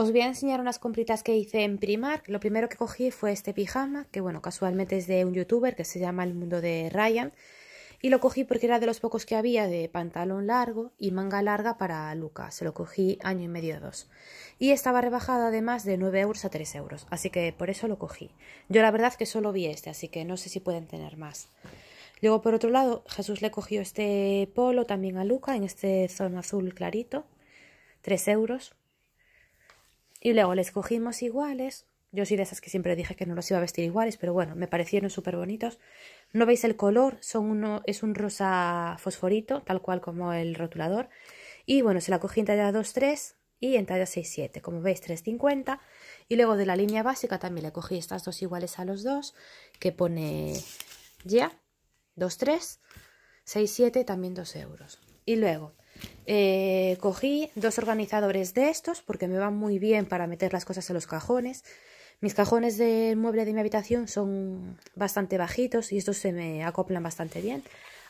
Os voy a enseñar unas compritas que hice en Primark. Lo primero que cogí fue este pijama, que bueno, casualmente es de un youtuber que se llama El Mundo de Ryan. Y lo cogí porque era de los pocos que había de pantalón largo y manga larga para Luca. Se lo cogí año y medio dos. Y estaba rebajado además de 9 euros a 3 euros. Así que por eso lo cogí. Yo la verdad que solo vi este, así que no sé si pueden tener más. Luego por otro lado, Jesús le cogió este polo también a Luca en este zona azul clarito. 3 euros. Y luego les cogimos iguales. Yo soy de esas que siempre dije que no los iba a vestir iguales, pero bueno, me parecieron súper bonitos. No veis el color, son uno, es un rosa fosforito, tal cual como el rotulador. Y bueno, se la cogí en talla 2-3 y en talla 6-7, como veis 3.50. Y luego de la línea básica también le cogí estas dos iguales a los dos, que pone ya, 2-3, 6-7, también 2 euros. Y luego, eh, cogí dos organizadores de estos porque me van muy bien para meter las cosas en los cajones. Mis cajones de mueble de mi habitación son bastante bajitos y estos se me acoplan bastante bien.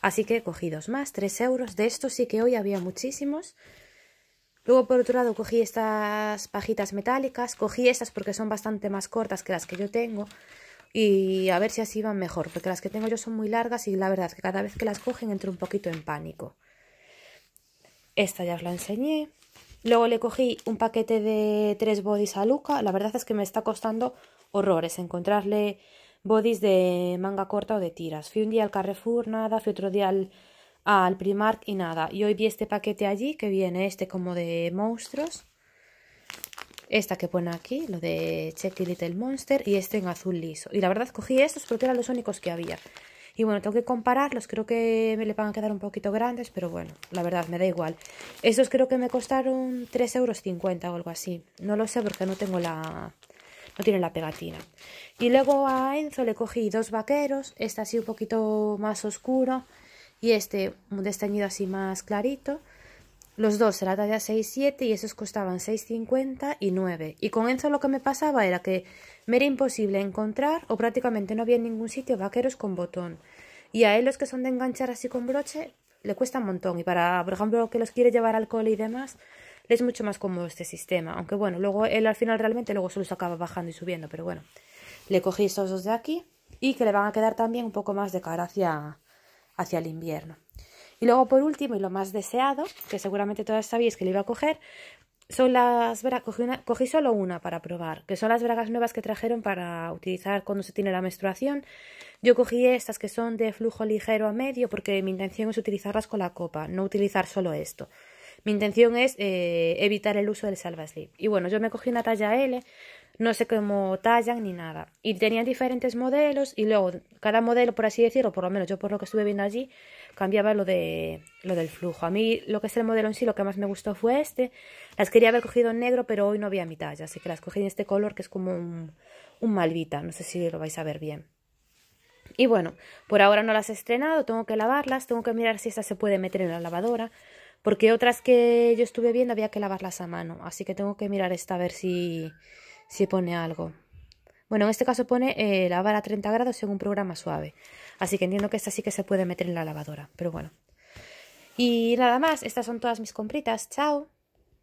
Así que cogí dos más, Tres euros. De estos sí que hoy había muchísimos. Luego, por otro lado, cogí estas pajitas metálicas. Cogí estas porque son bastante más cortas que las que yo tengo. Y a ver si así van mejor, porque las que tengo yo son muy largas y la verdad es que cada vez que las cogen entro un poquito en pánico. Esta ya os la enseñé. Luego le cogí un paquete de tres bodies a Luca. La verdad es que me está costando horrores encontrarle bodies de manga corta o de tiras. Fui un día al Carrefour, nada. Fui otro día al, Primark y nada. Y hoy vi este paquete allí que viene este como de monstruos. Esta que pone aquí, lo de Checky Little Monster. Y este en azul liso. Y la verdad cogí estos porque eran los únicos que había. Y bueno, tengo que compararlos, creo que me le van a quedar un poquito grandes, pero bueno, la verdad, me da igual. Estos creo que me costaron 3,50 euros o algo así. No lo sé porque no tengo la... no tiene la pegatina. Y luego a Enzo le cogí dos vaqueros, este así un poquito más oscuro y este un desteñido así más clarito. Los dos eran talla 6,7 y esos costaban 6,50 y 9. Y con eso lo que me pasaba era que me era imposible encontrar o prácticamente no había en ningún sitio vaqueros con botón. Y a él los que son de enganchar así con broche le cuesta un montón. Y para, por ejemplo, que los quiere llevar al y demás, le es mucho más cómodo este sistema. Aunque bueno, luego él al final realmente luego se acaba bajando y subiendo. Pero bueno, le cogí estos dos de aquí y que le van a quedar también un poco más de cara hacia, hacia el invierno. Y luego por último, y lo más deseado, que seguramente todas sabéis que le iba a coger, son las cogí, solo una para probar, que son las bragas nuevas que trajeron para utilizar cuando se tiene la menstruación. Yo cogí estas que son de flujo ligero a medio porque mi intención es utilizarlas con la copa, no utilizar solo esto. Mi intención es eh, evitar el uso del salva Y bueno, yo me cogí una talla L no sé cómo tallan ni nada. Y tenían diferentes modelos y luego cada modelo, por así decirlo, por lo menos yo por lo que estuve viendo allí, cambiaba lo, de, lo del flujo. A mí lo que es el modelo en sí, lo que más me gustó fue este. Las quería haber cogido en negro, pero hoy no había mi talla, así que las cogí en este color que es como un, un malvita, no sé si lo vais a ver bien. Y bueno, por ahora no las he estrenado, tengo que lavarlas, tengo que mirar si esta se puede meter en la lavadora porque otras que yo estuve viendo había que lavarlas a mano, así que tengo que mirar esta a ver si, si pone algo. Bueno, en este caso pone eh, lavar a 30 grados en un programa suave. Así que entiendo que esta sí que se puede meter en la lavadora. Pero bueno. Y nada más, estas son todas mis compritas. Chao.